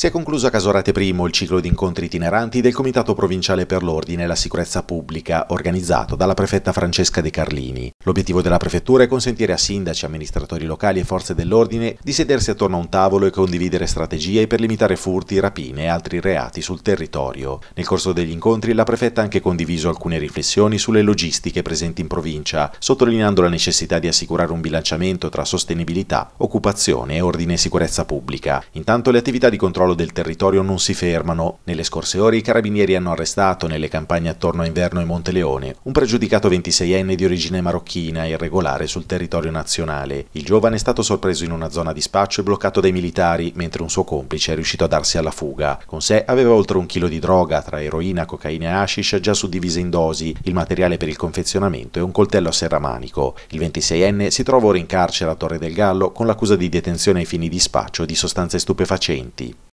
Si è concluso a Casorate I il ciclo di incontri itineranti del Comitato Provinciale per l'Ordine e la Sicurezza Pubblica, organizzato dalla prefetta Francesca De Carlini. L'obiettivo della prefettura è consentire a sindaci, amministratori locali e forze dell'ordine di sedersi attorno a un tavolo e condividere strategie per limitare furti, rapine e altri reati sul territorio. Nel corso degli incontri la prefetta ha anche condiviso alcune riflessioni sulle logistiche presenti in provincia, sottolineando la necessità di assicurare un bilanciamento tra sostenibilità, occupazione, e ordine e sicurezza pubblica. Intanto le attività di controllo controllo del territorio non si fermano. Nelle scorse ore i carabinieri hanno arrestato nelle campagne attorno a Inverno e Monteleone un pregiudicato 26enne di origine marocchina irregolare sul territorio nazionale. Il giovane è stato sorpreso in una zona di spaccio e bloccato dai militari, mentre un suo complice è riuscito a darsi alla fuga. Con sé aveva oltre un chilo di droga tra eroina, cocaina e hashish già suddivise in dosi, il materiale per il confezionamento e un coltello a serramanico. Il 26enne si trova ora in carcere a Torre del Gallo con l'accusa di detenzione ai fini di spaccio di sostanze stupefacenti.